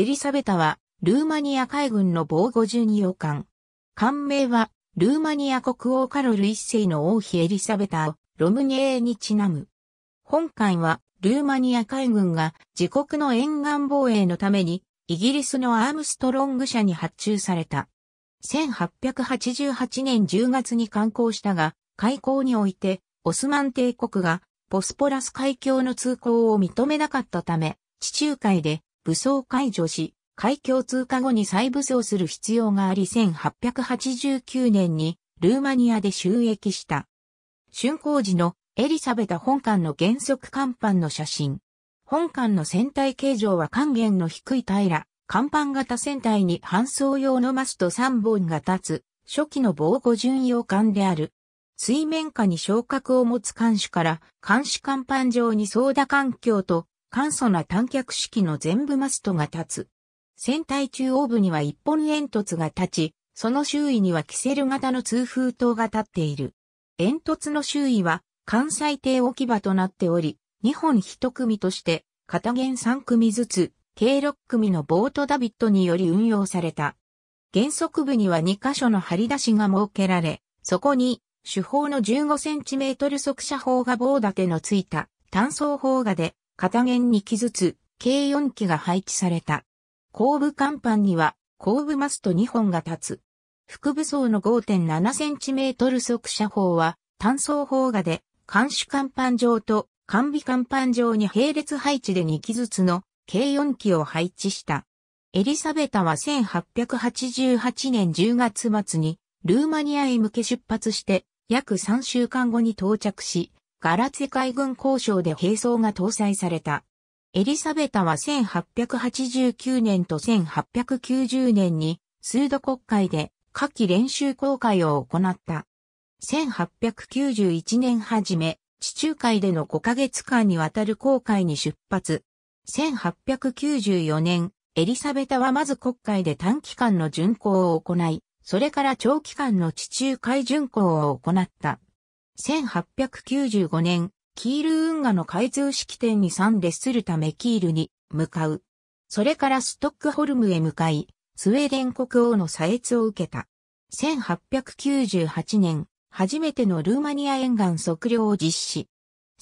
エリサベタは、ルーマニア海軍の防護巡洋艦。艦名は、ルーマニア国王カロル一世の王妃エリサベタを、ロムニエーにちなむ。本艦は、ルーマニア海軍が自国の沿岸防衛のために、イギリスのアームストロング社に発注された。1888年10月に観光したが、開港において、オスマン帝国が、ボスポラス海峡の通行を認めなかったため、地中海で武装解除し、海峡通過後に再武装する必要があり1889年にルーマニアで収益した。竣工時のエリサベタ本館の原則甲板の写真。本館の船体形状は還元の低い平ら、甲板型船体に搬送用のマスト3本が立つ、初期の防護巡洋艦である。水面下に昇格を持つ艦首から、艦視甲板上に操舵環境と簡素な短脚式の全部マストが立つ。船体中央部には一本煙突が立ち、その周囲にはキセル型の通風塔が立っている。煙突の周囲は関西艇置き場となっており、2本1組として、片弦3組ずつ、計6組のボートダビットにより運用された。原則部には2箇所の張り出しが設けられ、そこに、手法の15センチメートル速射砲が棒立てのついた単装砲画で、片弦2機ずつ、計4機が配置された。後部甲板には、後部マスト2本が立つ。副武装の 5.7cm 速射砲は、単装砲画で、艦首甲板上と、艦尾甲板上に並列配置で2機ずつの、計4機を配置した。エリサベタは1888年10月末に、ルーマニアへ向け出発して、約3週間後に到着し、ガラツィ海軍交渉で兵装が搭載された。エリサベタは1889年と1890年に数度国会で夏季練習公開を行った。1891年初め、地中海での5ヶ月間にわたる航海に出発。1894年、エリサベタはまず国会で短期間の巡航を行い、それから長期間の地中海巡航を行った。1895年、キール運河の開通式典に参列するためキールに向かう。それからストックホルムへ向かい、スウェーデン国王の左越を受けた。1898年、初めてのルーマニア沿岸測量を実施。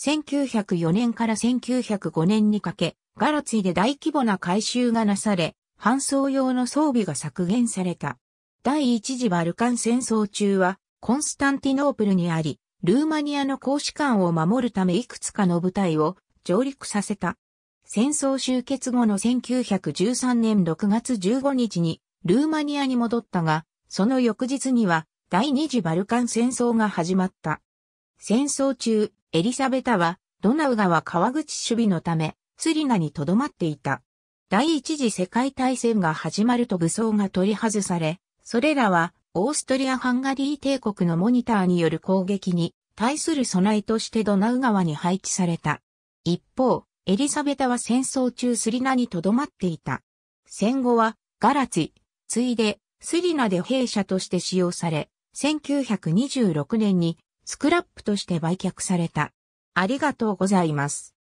1904年から1905年にかけ、ガラツイで大規模な改修がなされ、搬送用の装備が削減された。第一次バルカン戦争中は、コンスタンティノープルにあり、ルーマニアの公使館を守るためいくつかの部隊を上陸させた。戦争終結後の1913年6月15日にルーマニアに戻ったが、その翌日には第二次バルカン戦争が始まった。戦争中、エリサベタはドナウ川川口守備のためスリナに留まっていた。第一次世界大戦が始まると武装が取り外され、それらはオーストリア・ハンガリー帝国のモニターによる攻撃に対する備えとしてドナウ川に配置された。一方、エリザベタは戦争中スリナに留まっていた。戦後はガラツィ、ついでスリナで弊社として使用され、1926年にスクラップとして売却された。ありがとうございます。